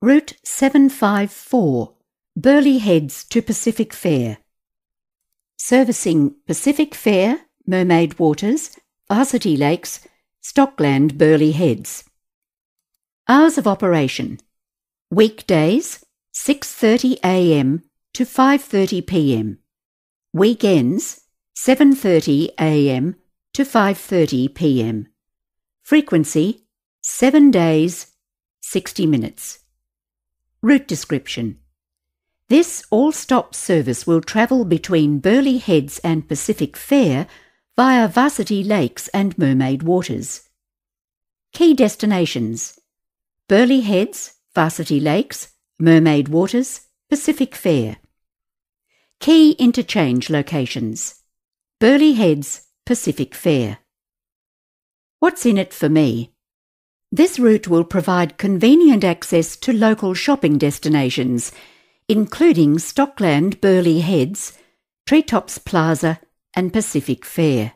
Route 754 Burley heads to Pacific Fair. Servicing Pacific Fair, Mermaid Waters, Varsity Lakes, Stockland, Burley Heads. Hours of operation. Weekdays 6:30 a.m. to 5:30 p.m. Weekends 7:30 a.m. to 5:30 p.m. Frequency 7 days 60 minutes. Route description. This all stop service will travel between Burley Heads and Pacific Fair via Varsity Lakes and Mermaid Waters. Key destinations Burley Heads, Varsity Lakes, Mermaid Waters, Pacific Fair. Key interchange locations Burley Heads, Pacific Fair. What's in it for me? This route will provide convenient access to local shopping destinations, including Stockland Burley Heads, Treetops Plaza, and Pacific Fair.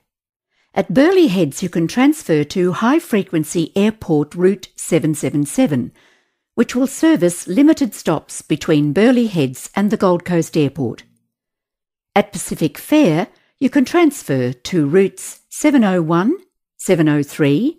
At Burley Heads, you can transfer to high frequency airport Route 777, which will service limited stops between Burley Heads and the Gold Coast Airport. At Pacific Fair, you can transfer to routes 701, 703,